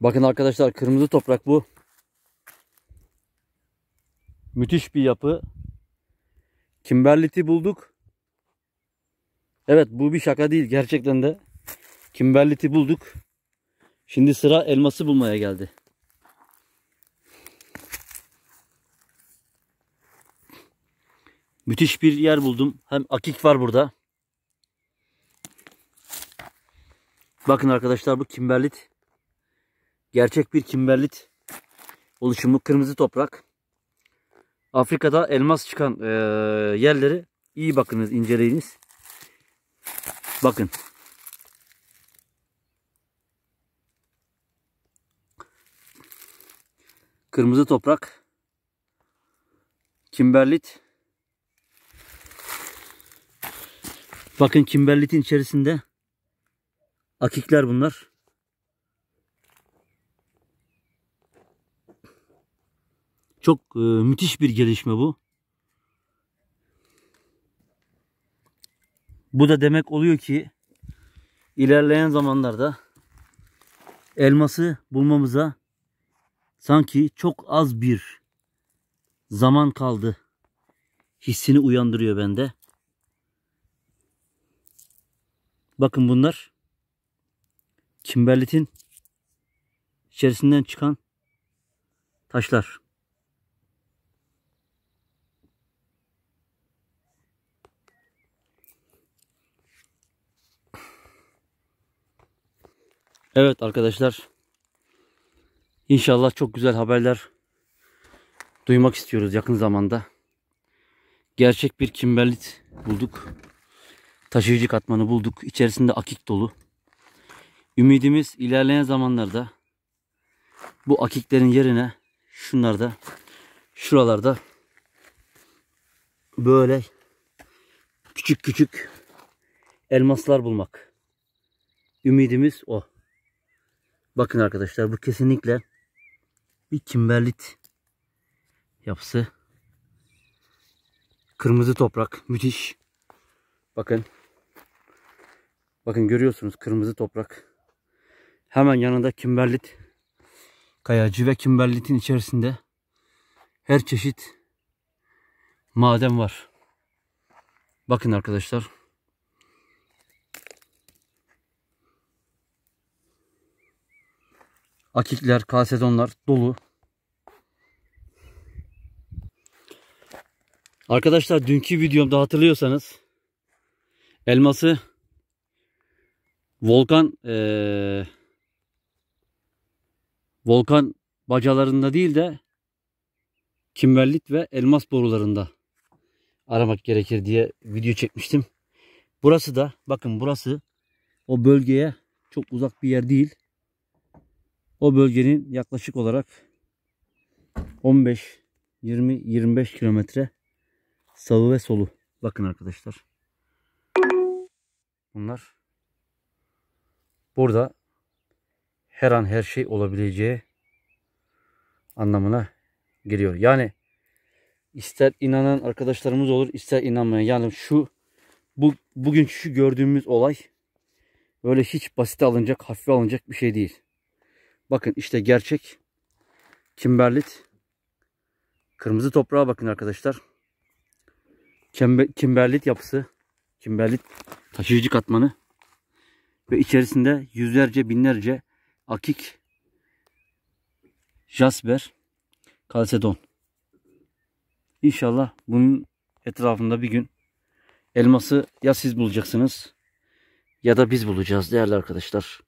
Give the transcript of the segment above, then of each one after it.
Bakın arkadaşlar kırmızı toprak bu. Müthiş bir yapı. Kimberliti bulduk. Evet bu bir şaka değil. Gerçekten de kimberliti bulduk. Şimdi sıra elması bulmaya geldi. Müthiş bir yer buldum. Hem akik var burada. Bakın arkadaşlar bu kimberlit. Gerçek bir kimberlit oluşumu kırmızı toprak. Afrika'da elmas çıkan e, yerleri iyi bakınız, inceleyiniz. Bakın. Kırmızı toprak. Kimberlit. Bakın kimberlitin içerisinde akikler bunlar. Çok e, müthiş bir gelişme bu. Bu da demek oluyor ki ilerleyen zamanlarda elması bulmamıza sanki çok az bir zaman kaldı hissini uyandırıyor bende. Bakın bunlar kimberlitin içerisinden çıkan taşlar. Evet arkadaşlar. İnşallah çok güzel haberler duymak istiyoruz yakın zamanda. Gerçek bir kimberlit bulduk. Taşıyıcı katmanı bulduk. İçerisinde akik dolu. Ümidimiz ilerleyen zamanlarda bu akiklerin yerine şunlarda şuralarda böyle küçük küçük elmaslar bulmak. Ümidimiz o. Bakın arkadaşlar bu kesinlikle bir kimberlit yapısı. Kırmızı toprak müthiş. Bakın. Bakın görüyorsunuz kırmızı toprak. Hemen yanında kimberlit kayacı ve kimberlitin içerisinde her çeşit maden var. Bakın arkadaşlar. Akikler, kasezonlar dolu. Arkadaşlar dünkü videomda hatırlıyorsanız elması volkan ee, volkan bacalarında değil de kimberlit ve elmas borularında aramak gerekir diye video çekmiştim. Burası da bakın burası o bölgeye çok uzak bir yer değil. O bölgenin yaklaşık olarak 15 20 25 kilometre sağı ve solu. Bakın arkadaşlar. Bunlar burada her an her şey olabileceği anlamına geliyor. Yani ister inanan arkadaşlarımız olur ister inanmayan. Yani şu bu bugün şu gördüğümüz olay böyle hiç basite alınacak, hafife alınacak bir şey değil. Bakın işte gerçek kimberlit. Kırmızı toprağa bakın arkadaşlar. Kimberlit yapısı. Kimberlit taşıyıcı katmanı. Ve içerisinde yüzlerce binlerce akik, jasper, kalsedon. İnşallah bunun etrafında bir gün elması ya siz bulacaksınız ya da biz bulacağız değerli arkadaşlar.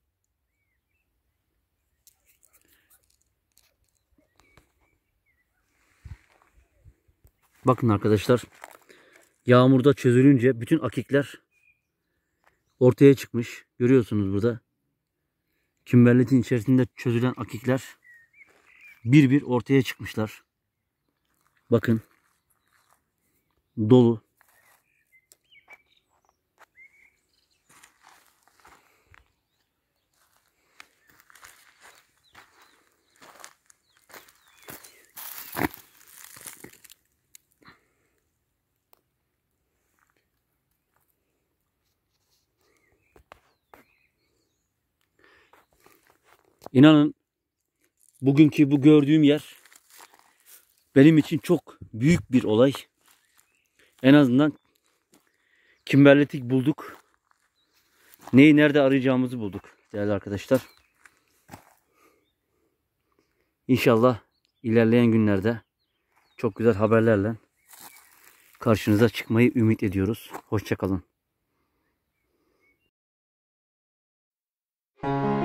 Bakın arkadaşlar. Yağmurda çözülünce bütün akikler ortaya çıkmış. Görüyorsunuz burada. Kümberletin içerisinde çözülen akikler bir bir ortaya çıkmışlar. Bakın. Dolu. İnanın bugünkü bu gördüğüm yer benim için çok büyük bir olay. En azından kimberletik bulduk. Neyi nerede arayacağımızı bulduk değerli arkadaşlar. İnşallah ilerleyen günlerde çok güzel haberlerle karşınıza çıkmayı ümit ediyoruz. Hoşçakalın. Müzik